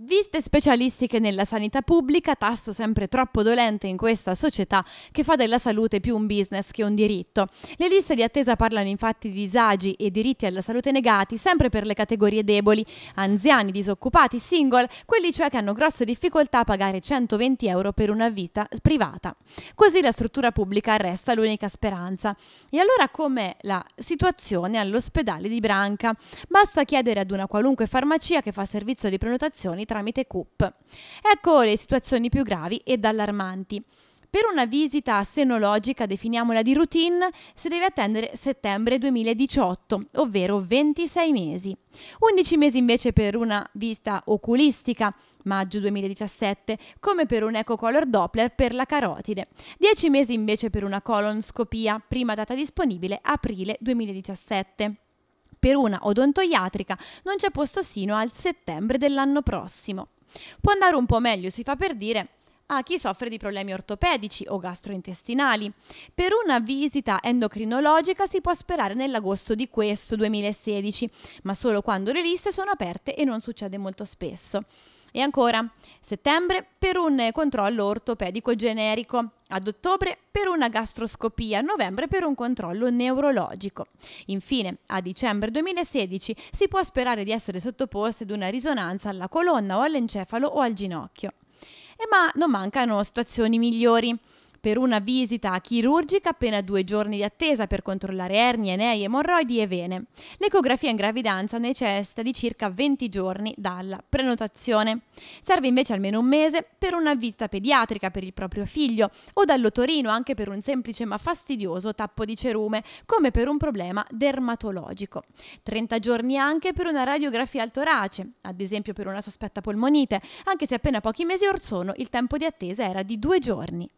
Viste specialistiche nella sanità pubblica, tasso sempre troppo dolente in questa società che fa della salute più un business che un diritto. Le liste di attesa parlano infatti di disagi e diritti alla salute negati sempre per le categorie deboli, anziani, disoccupati, single, quelli cioè che hanno grosse difficoltà a pagare 120 euro per una vita privata. Così la struttura pubblica resta l'unica speranza. E allora com'è la situazione all'ospedale di Branca? Basta chiedere ad una qualunque farmacia che fa servizio di prenotazioni tramite CUP. Ecco le situazioni più gravi ed allarmanti. Per una visita senologica, definiamola di routine, si deve attendere settembre 2018, ovvero 26 mesi. 11 mesi invece per una vista oculistica, maggio 2017, come per un ecocolor Doppler per la carotide. 10 mesi invece per una colonscopia, prima data disponibile, aprile 2017 per una odontoiatrica non c'è posto sino al settembre dell'anno prossimo. Può andare un po' meglio, si fa per dire, a chi soffre di problemi ortopedici o gastrointestinali. Per una visita endocrinologica si può sperare nell'agosto di questo 2016, ma solo quando le liste sono aperte e non succede molto spesso. E ancora, settembre per un controllo ortopedico generico, ad ottobre per una gastroscopia, novembre per un controllo neurologico. Infine, a dicembre 2016 si può sperare di essere sottoposti ad una risonanza alla colonna o all'encefalo o al ginocchio ma non mancano situazioni migliori per una visita chirurgica appena due giorni di attesa per controllare ernie, nei, emorroidi e vene. L'ecografia in gravidanza necessita di circa 20 giorni dalla prenotazione. Serve invece almeno un mese per una visita pediatrica per il proprio figlio o dall'otorino anche per un semplice ma fastidioso tappo di cerume, come per un problema dermatologico. 30 giorni anche per una radiografia al torace, ad esempio per una sospetta polmonite, anche se appena pochi mesi or sono il tempo di attesa era di due giorni.